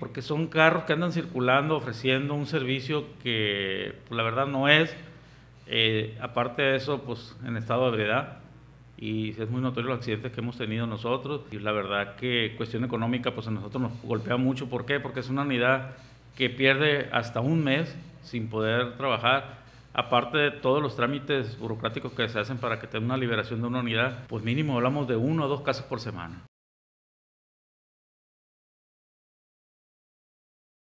porque son carros que andan circulando ofreciendo un servicio que pues, la verdad no es. Eh, aparte de eso, pues en estado de ebriedad y es muy notorio los accidentes que hemos tenido nosotros y la verdad que cuestión económica pues a nosotros nos golpea mucho. ¿Por qué? Porque es una unidad que pierde hasta un mes sin poder trabajar. Aparte de todos los trámites burocráticos que se hacen para que tenga una liberación de una unidad, pues mínimo hablamos de uno o dos casos por semana.